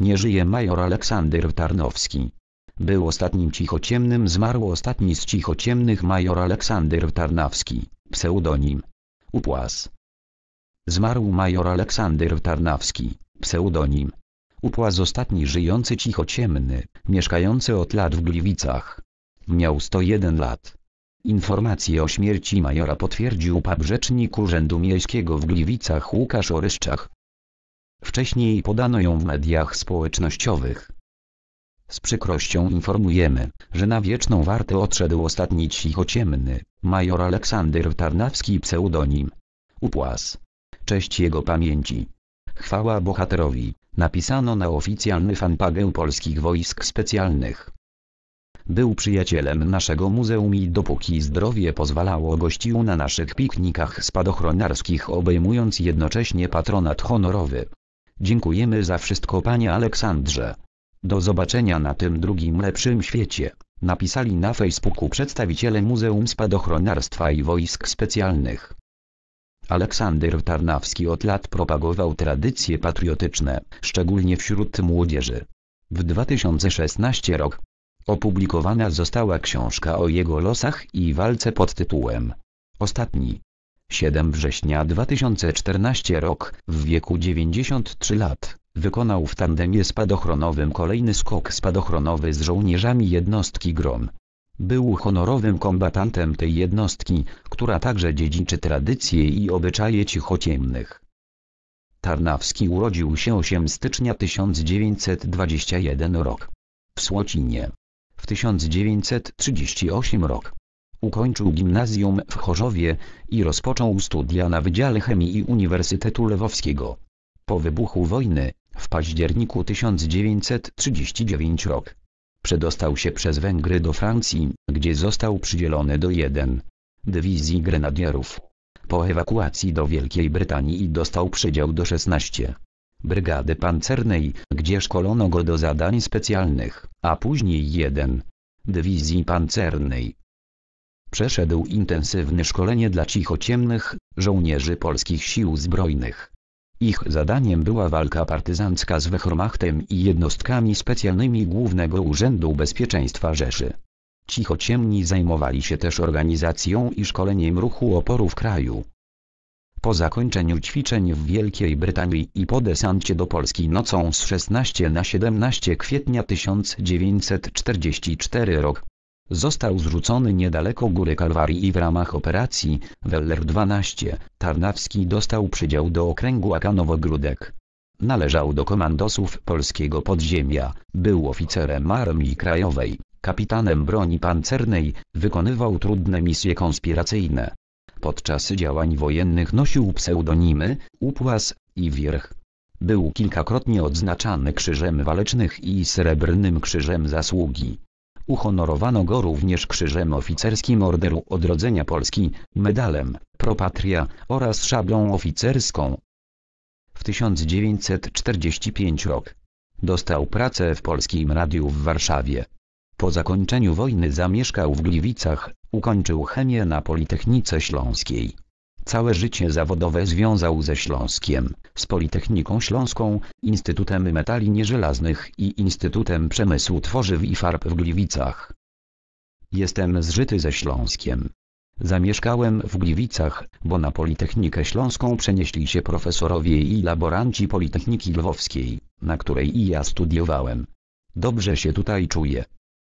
Nie żyje major Aleksander Tarnowski. Był ostatnim cichociemnym zmarł ostatni z cichociemnych major Aleksander Tarnawski, pseudonim. Upłas. Zmarł major Aleksander Tarnawski, pseudonim. Upłaz ostatni żyjący cichociemny, mieszkający od lat w Gliwicach. Miał 101 lat. Informację o śmierci majora potwierdził pap rzecznik Urzędu Miejskiego w Gliwicach Łukasz Oryszczak. Wcześniej podano ją w mediach społecznościowych. Z przykrością informujemy, że na wieczną wartę odszedł ostatni cichociemny, major Aleksander Tarnawski pseudonim. Upłas. Cześć jego pamięci. Chwała bohaterowi, napisano na oficjalny fanpage Polskich Wojsk Specjalnych. Był przyjacielem naszego muzeum i dopóki zdrowie pozwalało gościł na naszych piknikach spadochronarskich obejmując jednocześnie patronat honorowy. Dziękujemy za wszystko panie Aleksandrze. Do zobaczenia na tym drugim lepszym świecie, napisali na Facebooku przedstawiciele Muzeum Spadochronarstwa i Wojsk Specjalnych. Aleksander Tarnawski od lat propagował tradycje patriotyczne, szczególnie wśród młodzieży. W 2016 rok opublikowana została książka o jego losach i walce pod tytułem Ostatni 7 września 2014 rok, w wieku 93 lat, wykonał w tandemie spadochronowym kolejny skok spadochronowy z żołnierzami jednostki Grom. Był honorowym kombatantem tej jednostki, która także dziedziczy tradycje i obyczaje cichociemnych. Tarnawski urodził się 8 stycznia 1921 rok. W Słocinie. W 1938 rok. Ukończył gimnazjum w Chorzowie i rozpoczął studia na Wydziale Chemii Uniwersytetu Lewowskiego. Po wybuchu wojny, w październiku 1939 rok, przedostał się przez Węgry do Francji, gdzie został przydzielony do 1. Dywizji Grenadierów. Po ewakuacji do Wielkiej Brytanii dostał przydział do 16. Brygady Pancernej, gdzie szkolono go do zadań specjalnych, a później 1. Dywizji Pancernej. Przeszedł intensywne szkolenie dla cichociemnych, żołnierzy polskich sił zbrojnych. Ich zadaniem była walka partyzancka z Wehrmachtem i jednostkami specjalnymi Głównego Urzędu Bezpieczeństwa Rzeszy. Cichociemni zajmowali się też organizacją i szkoleniem ruchu oporu w kraju. Po zakończeniu ćwiczeń w Wielkiej Brytanii i po desancie do Polski nocą z 16 na 17 kwietnia 1944 rok Został zrzucony niedaleko Góry Kalwarii i w ramach operacji Weller 12 Tarnawski dostał przydział do okręgu Akanowo-Grudek. Należał do komandosów polskiego podziemia, był oficerem Armii Krajowej, kapitanem broni pancernej, wykonywał trudne misje konspiracyjne. Podczas działań wojennych nosił pseudonimy Upłas i Wierch. Był kilkakrotnie odznaczany Krzyżem Walecznych i Srebrnym Krzyżem Zasługi. Uhonorowano go również Krzyżem Oficerskim Orderu Odrodzenia Polski, medalem Propatria oraz szablą oficerską. W 1945 rok dostał pracę w Polskim Radiu w Warszawie. Po zakończeniu wojny zamieszkał w Gliwicach, ukończył chemię na Politechnice Śląskiej. Całe życie zawodowe związał ze Śląskiem, z Politechniką Śląską, Instytutem Metali Nieżelaznych i Instytutem Przemysłu Tworzyw i Farb w Gliwicach. Jestem zżyty ze Śląskiem. Zamieszkałem w Gliwicach, bo na Politechnikę Śląską przenieśli się profesorowie i laboranci Politechniki Lwowskiej, na której i ja studiowałem. Dobrze się tutaj czuję.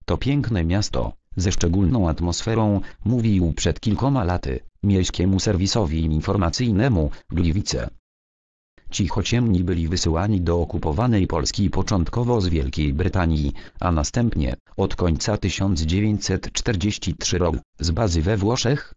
To piękne miasto, ze szczególną atmosferą, mówił przed kilkoma laty, Miejskiemu Serwisowi Informacyjnemu, Gliwice. Ci chociemni byli wysyłani do okupowanej Polski początkowo z Wielkiej Brytanii, a następnie, od końca 1943 roku, z bazy we Włoszech.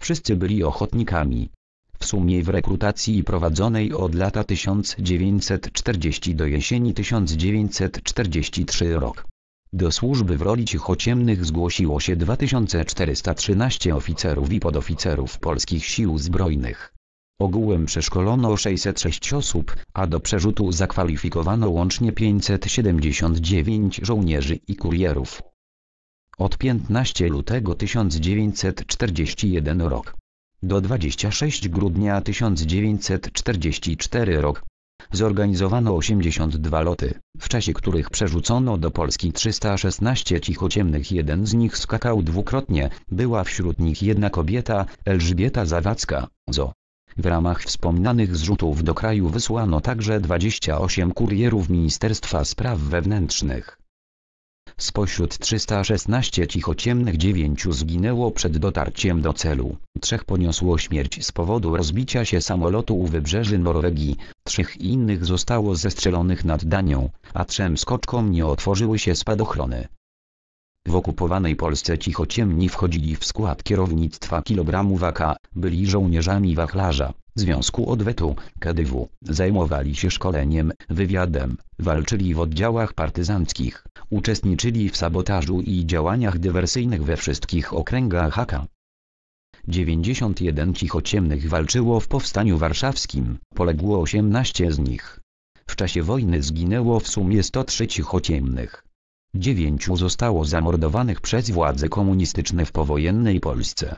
Wszyscy byli ochotnikami. W sumie w rekrutacji prowadzonej od lata 1940 do jesieni 1943 rok do służby w roli cichociemnych zgłosiło się 2413 oficerów i podoficerów polskich sił zbrojnych. Ogółem przeszkolono 606 osób, a do przerzutu zakwalifikowano łącznie 579 żołnierzy i kurierów. Od 15 lutego 1941 rok do 26 grudnia 1944 rok zorganizowano 82 loty, w czasie których przerzucono do Polski 316 cichociemnych. Jeden z nich skakał dwukrotnie, była wśród nich jedna kobieta, Elżbieta Zawadzka, ZO. W ramach wspomnianych zrzutów do kraju wysłano także 28 kurierów Ministerstwa Spraw Wewnętrznych. Spośród 316 cichociemnych 9 zginęło przed dotarciem do celu, trzech poniosło śmierć z powodu rozbicia się samolotu u wybrzeży Norwegii, Trzech innych zostało zestrzelonych nad Danią, a trzem skoczkom nie otworzyły się spadochrony. W okupowanej Polsce cichociemni wchodzili w skład kierownictwa kilogramu waka, byli żołnierzami wachlarza, Związku Odwetu, KDW, zajmowali się szkoleniem, wywiadem, walczyli w oddziałach partyzanckich, uczestniczyli w sabotażu i działaniach dywersyjnych we wszystkich okręgach AK. 91 cichociemnych walczyło w powstaniu warszawskim, poległo 18 z nich. W czasie wojny zginęło w sumie 103 cichociemnych. Dziewięciu zostało zamordowanych przez władze komunistyczne w powojennej Polsce.